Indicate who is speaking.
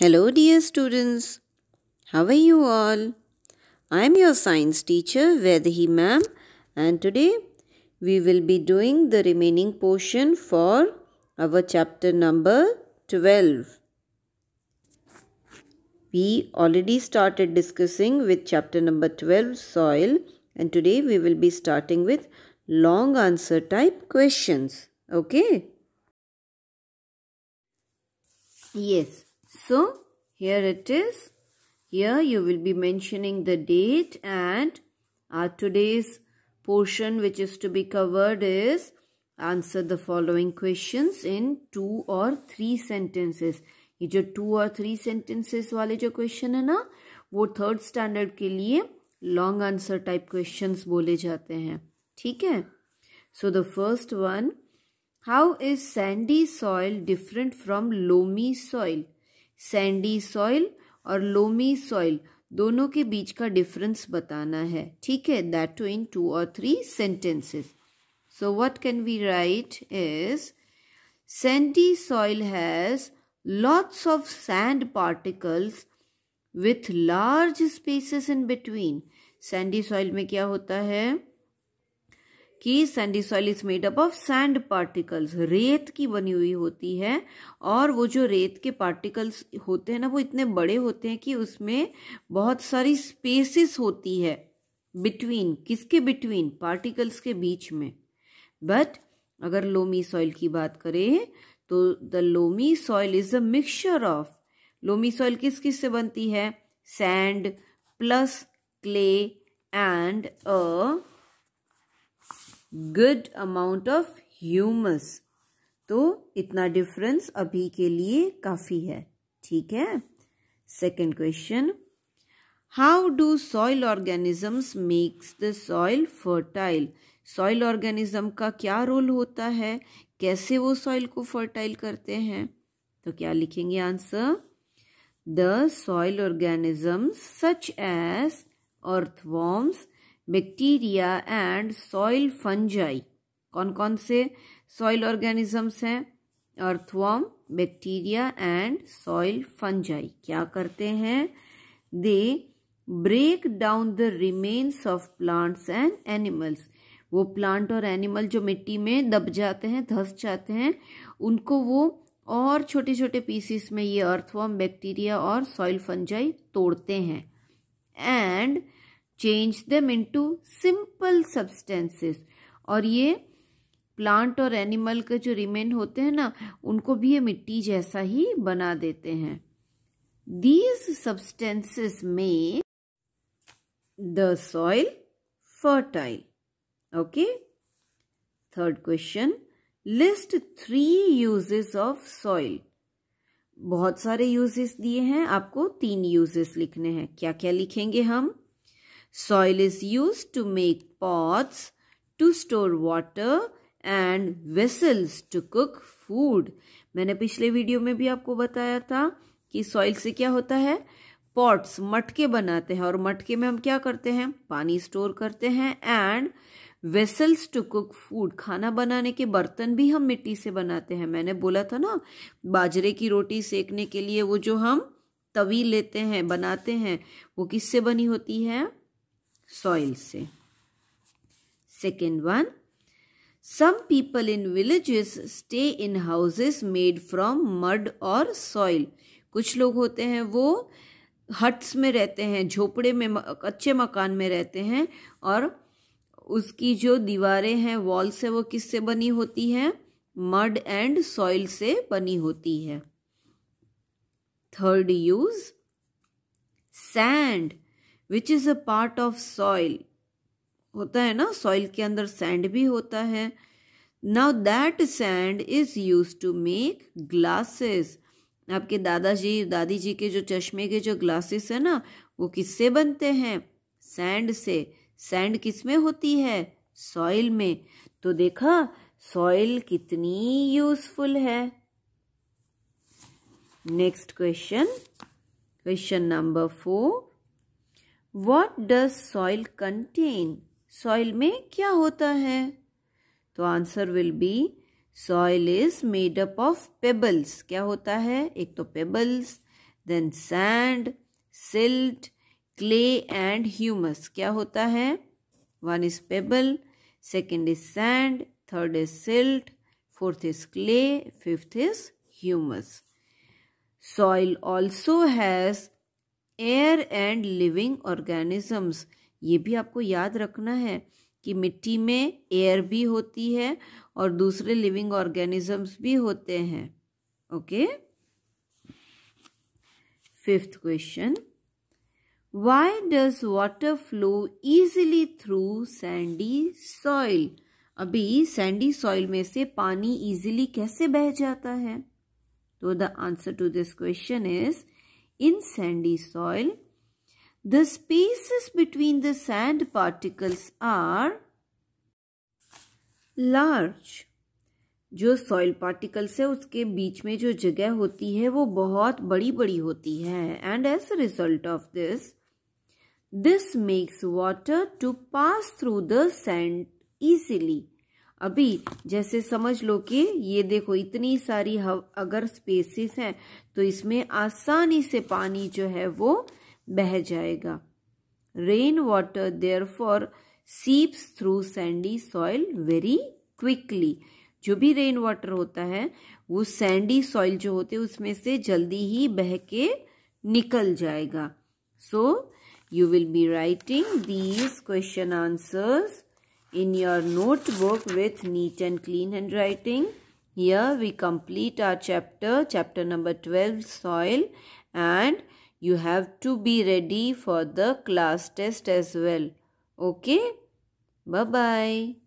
Speaker 1: Hello, dear students. How are you all? I am your science teacher, Vedhi ma'am, and today we will be doing the remaining portion for our chapter number 12. We already started discussing with chapter number 12, soil, and today we will be starting with long answer type questions. Okay? Yes. So, here it is. Here you will be mentioning the date and our today's portion which is to be covered is answer the following questions in two or three sentences. ये जो two or three sentences वाले जो question है ना वो third standard के लिए long answer type questions बोले जाते हैं ठीक है So the first one, how is sandy soil different from loamy soil? Sandy soil और लोमी सॉइल दोनों के बीच का डिफरेंस बताना है ठीक है दैट इन टू और three sentences so what can we write is sandy soil has lots of sand particles with large spaces in between sandy soil में क्या होता है कि sandy soil is made up of sand particles रेत की बनी हुई होती है और वो जो रेत के पार्टिकल्स होते हैं ना वो इतने बड़े होते हैं कि उसमें बहुत सारी स्पेसिस होती है बिटवीन किसके बिटवीन पार्टिकल्स के बीच में बट अगर लोमी सॉइल की बात करें तो the loamy soil is a mixture of loamy soil किस किस से बनती है sand plus clay and a good amount of humus तो इतना डिफरेंस अभी के लिए काफ़ी है ठीक है second question how do soil organisms makes the soil fertile soil organism का क्या रोल होता है कैसे वो सॉइल को फर्टाइल करते हैं तो क्या लिखेंगे answer the soil organisms such as earthworms bacteria and soil fungi कौन कौन से सॉइल ऑर्गेनिजम्स हैं earthworm bacteria and soil fungi क्या करते हैं they break down the remains of plants and animals वो प्लांट और एनिमल जो मिट्टी में दब जाते हैं धस जाते हैं उनको वो और छोटे छोटे पीसीस में ये अर्थवॉम बैक्टीरिया और सॉइल फंजाई तोड़ते हैं and change them into simple substances और ये प्लांट और एनिमल के जो रिमेन होते हैं ना उनको भी ये मिट्टी जैसा ही बना देते हैं दीज सब्सटेंसेस में the soil fertile okay third question list three uses of soil बहुत सारे यूजेस दिए हैं आपको तीन यूजेस लिखने हैं क्या क्या लिखेंगे हम Soil is used to make pots to store water and vessels to cook food. मैंने पिछले वीडियो में भी आपको बताया था कि सॉइल से क्या होता है पॉट्स मटके बनाते हैं और मटके में हम क्या करते हैं पानी स्टोर करते हैं and vessels to cook food खाना बनाने के बर्तन भी हम मिट्टी से बनाते हैं मैंने बोला था ना बाजरे की रोटी सेकने के लिए वो जो हम तवी लेते हैं बनाते हैं वो किससे बनी होती है soil से second one some people in villages stay in houses made from mud or soil कुछ लोग होते हैं वो हट्स में रहते हैं झोपड़े में कच्चे मकान में रहते हैं और उसकी जो दीवारें हैं वॉल्स है वो किससे बनी होती है मड एंड सॉइल से बनी होती है third use sand which is a part of soil होता है ना सॉइल के अंदर सैंड भी होता है now that sand is use to make glasses आपके दादाजी दादी जी के जो चश्मे के जो ग्लासेस है ना वो किससे बनते हैं सैंड से सैंड किस में होती है सॉइल में तो देखा सॉइल कितनी यूजफुल है next question question number four what does soil contain soil में क्या होता है तो answer will be soil is made up of pebbles क्या होता है एक तो pebbles then sand silt clay and humus क्या होता है one is pebble second is sand third is silt fourth is clay fifth is humus soil also has air and living organisms ये भी आपको याद रखना है कि मिट्टी में एयर भी होती है और दूसरे लिविंग ऑर्गेनिजम्स भी होते हैं okay fifth question why does water flow easily through sandy soil अभी सैंडी सॉइल में से पानी ईजिली कैसे बह जाता है तो the answer to this question is in sandy soil. The spaces between the sand particles are large. जो सॉइल पार्टिकल्स है उसके बीच में जो जगह होती है वो बहुत बड़ी बड़ी होती है and as a result of this this makes water to pass through the sand easily अभी जैसे समझ लो कि ये देखो इतनी सारी अगर स्पेसेस हैं तो इसमें आसानी से पानी जो है वो बह जाएगा rain water therefore seeps through sandy soil very quickly जो भी रेन वाटर होता है वो सैंडी सॉइल जो होते उसमें से जल्दी ही बह के निकल जाएगा so you will be writing these question answers in your notebook with neat and clean handwriting. Here we complete our chapter, chapter number 12, soil and you have to be ready for the class test as well. Okay? Bye-bye.